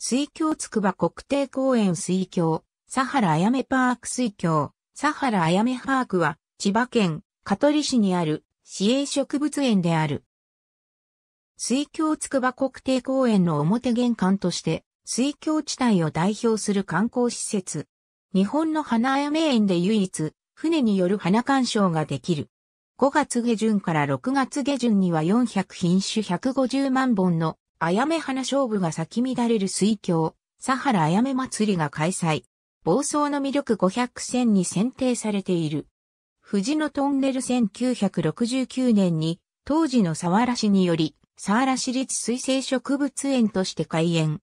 水郷つくば国定公園水郷、サハラあやめパーク水郷、サハラあやめパークは、千葉県香取市にある市営植物園である。水郷つくば国定公園の表玄関として、水郷地帯を代表する観光施設。日本の花あやめ園で唯一、船による花鑑賞ができる。5月下旬から6月下旬には400品種150万本のあやめ花勝負が咲き乱れる水郷、サハラあやめ祭りが開催。暴走の魅力500選に選定されている。富士のトンネル1969年に、当時の沢原市により、沢原市立水生植物園として開園。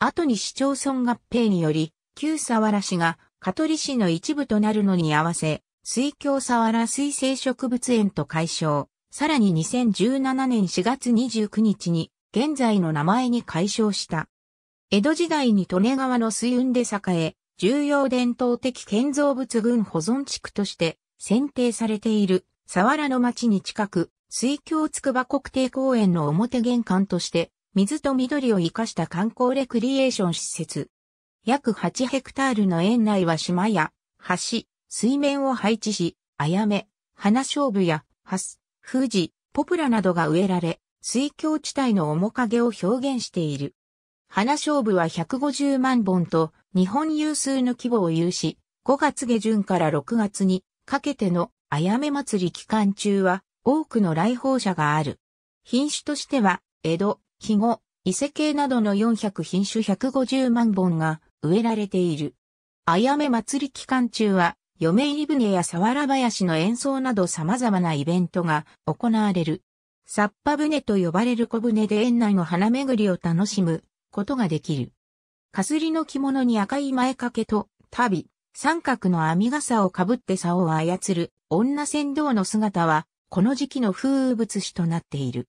後に市町村合併により、旧沢原市が香取市の一部となるのに合わせ、水郷沢原水生植物園と解消。さらに2017年4月29日に、現在の名前に改称した。江戸時代に利根川の水運で栄え、重要伝統的建造物群保存地区として選定されている佐原の町に近く、水郷筑波国定公園の表玄関として、水と緑を生かした観光レクリエーション施設。約8ヘクタールの園内は島や橋、水面を配置し、あやめ、花勝負や、ハス、富士、ポプラなどが植えられ、水郷地帯の面影を表現している。花勝負は150万本と日本有数の規模を有し、5月下旬から6月にかけてのあやめ祭り期間中は多くの来訪者がある。品種としては、江戸、肥後、伊勢系などの400品種150万本が植えられている。あやめ祭り期間中は、嫁入り船や沢原林の演奏など様々なイベントが行われる。サッパ船と呼ばれる小舟で園内の花巡りを楽しむことができる。かすりの着物に赤い前掛けと、旅、三角の編み傘をかぶって竿を操る女船頭の姿は、この時期の風物詩となっている。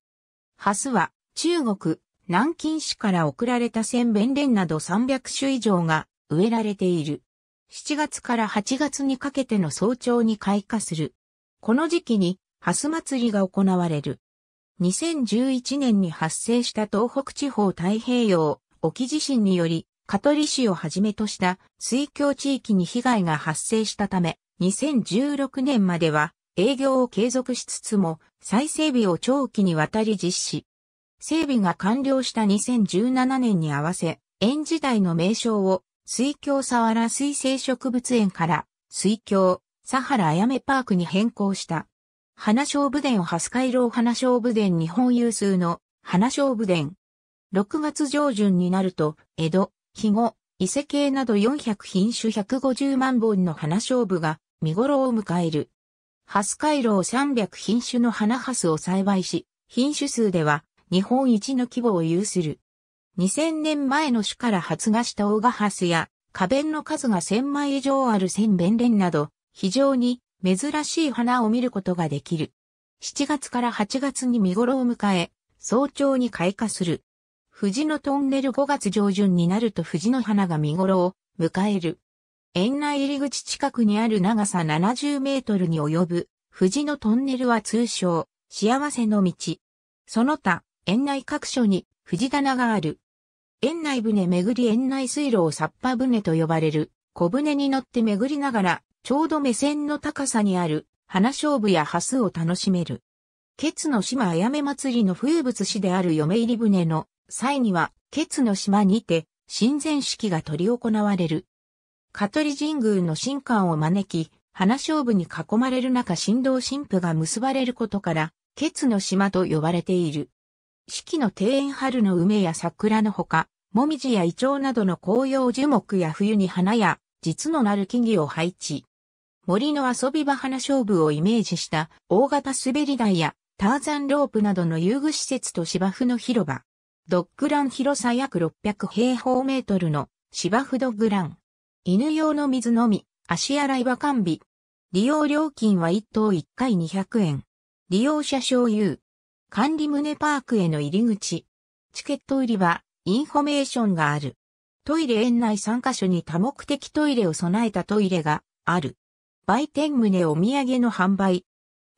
ハスは、中国、南京市から送られた千弁蓮など300種以上が植えられている。7月から8月にかけての早朝に開花する。この時期に、ハス祭りが行われる。2011年に発生した東北地方太平洋沖地震により、香取市をはじめとした水郷地域に被害が発生したため、2016年までは営業を継続しつつも再整備を長期にわたり実施。整備が完了した2017年に合わせ、園時代の名称を水郷沢原水生植物園から水郷沢原あやめパークに変更した。花勝武伝ハスカイロー花勝武伝日本有数の花勝武伝。6月上旬になると、江戸、肥後、伊勢系など400品種150万本の花勝武が見頃を迎える。ハスカイロー300品種の花ハスを栽培し、品種数では日本一の規模を有する。2000年前の種から発芽したオガハスや、花弁の数が1000枚以上ある千弁連など、非常に珍しい花を見ることができる。7月から8月に見頃を迎え、早朝に開花する。藤のトンネル5月上旬になると藤の花が見頃を迎える。園内入り口近くにある長さ70メートルに及ぶ藤のトンネルは通称、幸せの道。その他、園内各所に藤棚がある。園内船巡り園内水路をサッパ船と呼ばれる小舟に乗って巡りながらちょうど目線の高さにある花勝負やハスを楽しめる。ケツの島あやめ祭りの風物詩である嫁入り船の際には、ケツの島にて、神前式が執り行われる。香取神宮の神官を招き、花勝負に囲まれる中神道神父が結ばれることから、ケツの島と呼ばれている。四季の庭園春の梅や桜のほか、もみじやイチョウなどの紅葉樹木や冬に花や、実のなる木々を配置。森の遊び場花勝負をイメージした大型滑り台やターザンロープなどの遊具施設と芝生の広場。ドッグラン広さ約600平方メートルの芝生ドッグラン。犬用の水のみ、足洗いは完備。利用料金は1等1回200円。利用者所有。管理棟パークへの入り口。チケット売り場、インフォメーションがある。トイレ園内3カ所に多目的トイレを備えたトイレがある。売店棟お土産の販売。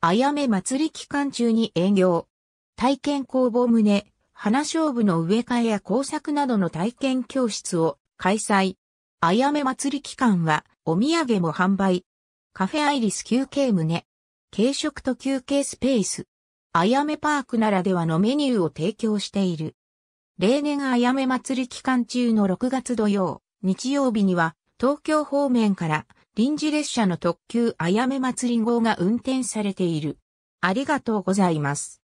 あやめ祭り期間中に営業。体験工房棟、花勝負の植え替えや工作などの体験教室を開催。あやめ祭り期間はお土産も販売。カフェアイリス休憩棟。軽食と休憩スペース。あやめパークならではのメニューを提供している。例年あやめ祭り期間中の6月土曜、日曜日には東京方面から臨時列車の特急あやめ祭り号が運転されている。ありがとうございます。